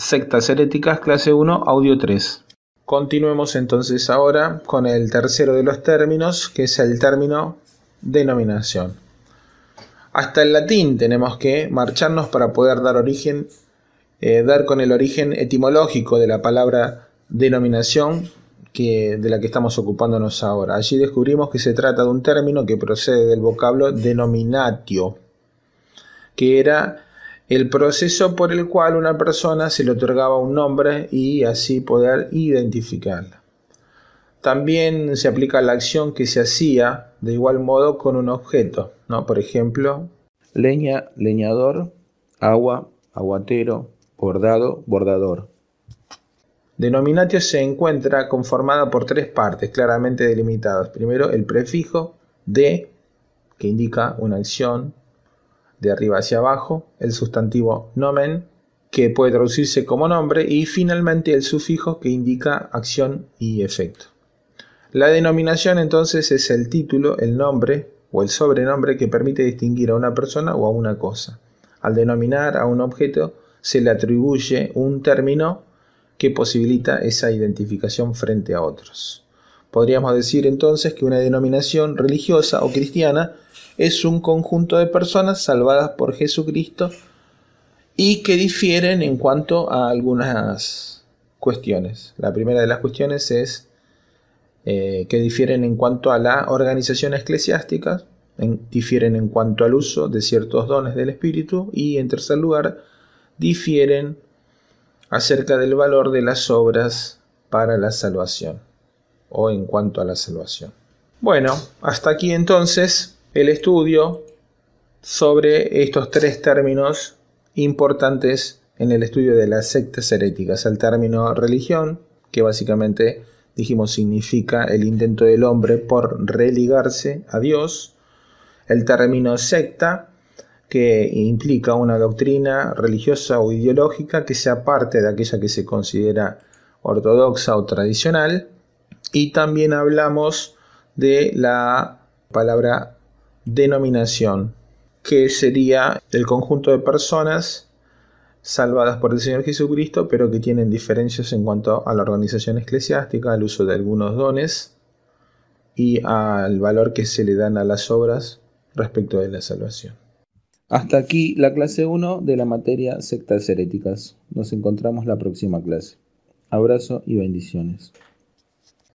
Sectas heréticas, clase 1, audio 3. Continuemos entonces ahora con el tercero de los términos, que es el término denominación. Hasta el latín tenemos que marcharnos para poder dar origen, eh, dar con el origen etimológico de la palabra denominación que, de la que estamos ocupándonos ahora. Allí descubrimos que se trata de un término que procede del vocablo denominatio, que era el proceso por el cual una persona se le otorgaba un nombre y así poder identificarla. También se aplica la acción que se hacía de igual modo con un objeto, Por ejemplo, leña, leñador, agua, aguatero, bordado, bordador. Denominatio se encuentra conformada por tres partes claramente delimitadas. Primero, el prefijo de, que indica una acción, de arriba hacia abajo, el sustantivo nomen, que puede traducirse como nombre, y finalmente el sufijo que indica acción y efecto. La denominación entonces es el título, el nombre o el sobrenombre que permite distinguir a una persona o a una cosa. Al denominar a un objeto se le atribuye un término que posibilita esa identificación frente a otros. Podríamos decir entonces que una denominación religiosa o cristiana es un conjunto de personas salvadas por Jesucristo y que difieren en cuanto a algunas cuestiones. La primera de las cuestiones es eh, que difieren en cuanto a la organización eclesiástica, difieren en cuanto al uso de ciertos dones del Espíritu y en tercer lugar difieren acerca del valor de las obras para la salvación o en cuanto a la salvación. Bueno, hasta aquí entonces el estudio sobre estos tres términos importantes en el estudio de las sectas heréticas. El término religión, que básicamente dijimos significa el intento del hombre por religarse a Dios. El término secta, que implica una doctrina religiosa o ideológica que sea parte de aquella que se considera ortodoxa o tradicional. Y también hablamos de la palabra denominación, que sería el conjunto de personas salvadas por el Señor Jesucristo, pero que tienen diferencias en cuanto a la organización eclesiástica, al uso de algunos dones y al valor que se le dan a las obras respecto de la salvación. Hasta aquí la clase 1 de la materia sectas heréticas. Nos encontramos la próxima clase. Abrazo y bendiciones.